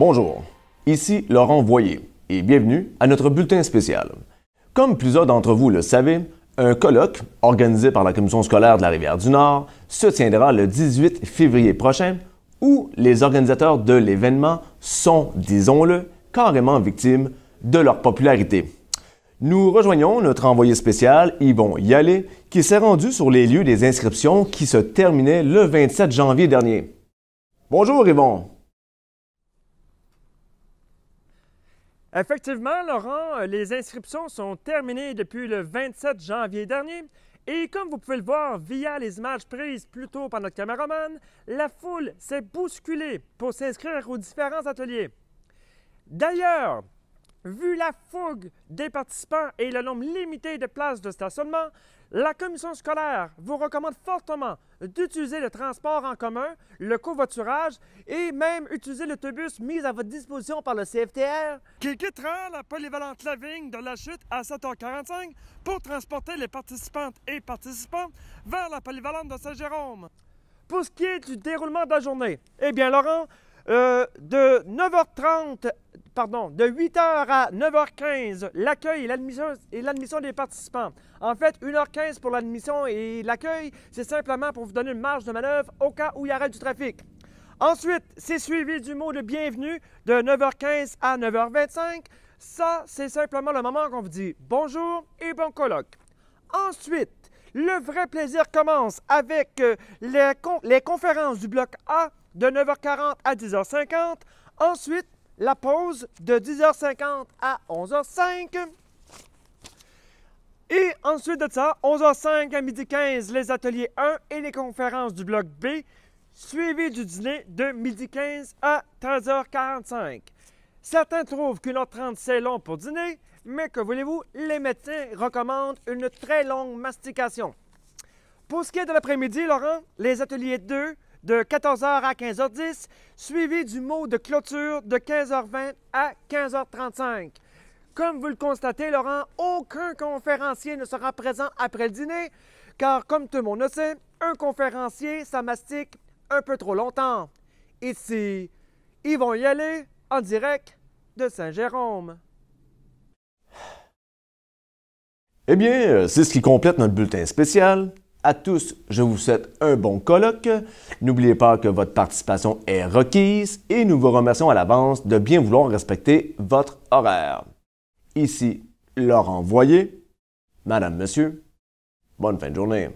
Bonjour, ici Laurent Voyer et bienvenue à notre bulletin spécial. Comme plusieurs d'entre vous le savez, un colloque organisé par la Commission scolaire de la Rivière-du-Nord se tiendra le 18 février prochain où les organisateurs de l'événement sont, disons-le, carrément victimes de leur popularité. Nous rejoignons notre envoyé spécial Yvon Yalé qui s'est rendu sur les lieux des inscriptions qui se terminaient le 27 janvier dernier. Bonjour Yvon. Effectivement, Laurent, euh, les inscriptions sont terminées depuis le 27 janvier dernier. Et comme vous pouvez le voir via les images prises plus tôt par notre caméraman, la foule s'est bousculée pour s'inscrire aux différents ateliers. D'ailleurs, Vu la fougue des participants et le nombre limité de places de stationnement, la commission scolaire vous recommande fortement d'utiliser le transport en commun, le covoiturage et même utiliser l'autobus mis à votre disposition par le CFTR qui quittera la polyvalente Lavigne de la chute à 7h45 pour transporter les participantes et participants vers la polyvalente de Saint-Jérôme. Pour ce qui est du déroulement de la journée, eh bien Laurent, euh, de 9h30 pardon, de 8h à 9h15, l'accueil et l'admission des participants. En fait, 1h15 pour l'admission et l'accueil, c'est simplement pour vous donner une marge de manœuvre au cas où il y aurait du trafic. Ensuite, c'est suivi du mot de bienvenue de 9h15 à 9h25. Ça, c'est simplement le moment qu'on vous dit bonjour et bon colloque. Ensuite, le vrai plaisir commence avec euh, les, les conférences du bloc A de 9h40 à 10h50. Ensuite, la pause de 10h50 à 11h05. Et ensuite de ça, 11h05 à 12h15, les ateliers 1 et les conférences du bloc B, suivi du dîner de 12h15 à 13h45. Certains trouvent qu'une heure 30 c'est long pour dîner, mais que voulez-vous, les médecins recommandent une très longue mastication. Pour ce qui est de l'après-midi, Laurent, les ateliers 2, de 14h à 15h10, suivi du mot de clôture de 15h20 à 15h35. Comme vous le constatez, Laurent, aucun conférencier ne sera présent après le dîner, car comme tout le monde le sait, un conférencier, ça mastique un peu trop longtemps. Ici, ils vont y aller en direct de Saint-Jérôme. Eh bien, euh, c'est ce qui complète notre bulletin spécial à tous, je vous souhaite un bon colloque. N'oubliez pas que votre participation est requise et nous vous remercions à l'avance de bien vouloir respecter votre horaire. Ici, Laurent Voyer. Madame, Monsieur, bonne fin de journée.